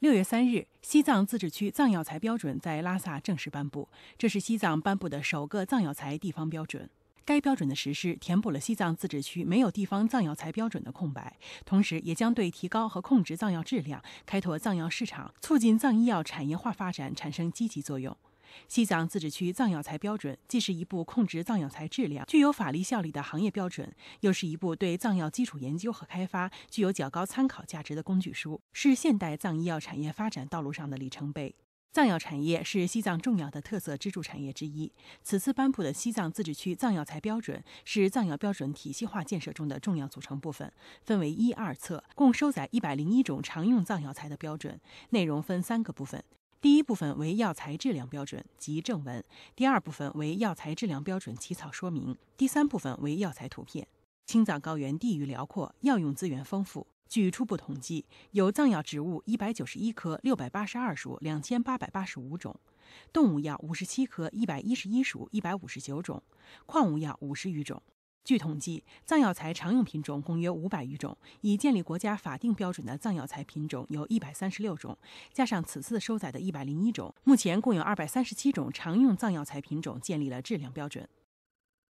六月三日，西藏自治区藏药材标准在拉萨正式颁布。这是西藏颁布的首个藏药材地方标准。该标准的实施，填补了西藏自治区没有地方藏药材标准的空白，同时也将对提高和控制藏药质量、开拓藏药市场、促进藏医药产业化发展产生积极作用。西藏自治区藏药材标准既是一部控制藏药材质量、具有法律效力的行业标准，又是一部对藏药基础研究和开发具有较高参考价值的工具书，是现代藏医药产业发展道路上的里程碑。藏药产业是西藏重要的特色支柱产业之一。此次颁布的西藏自治区藏药材标准是藏药标准体系化建设中的重要组成部分，分为一、二册，共收载一百零一种常用藏药材的标准，内容分三个部分。第一部分为药材质量标准及正文，第二部分为药材质量标准起草说明，第三部分为药材图片。青藏高原地域辽阔，药用资源丰富。据初步统计，有藏药植物一百九十一棵，六百八十二属两千八百八十五种，动物药五十七棵，一百一十一属一百五十九种，矿物药五十余种。据统计，藏药材常用品种共约五百余种，已建立国家法定标准的藏药材品种有一百三十六种，加上此次收载的一百零一种，目前共有二百三十七种常用藏药材品种建立了质量标准。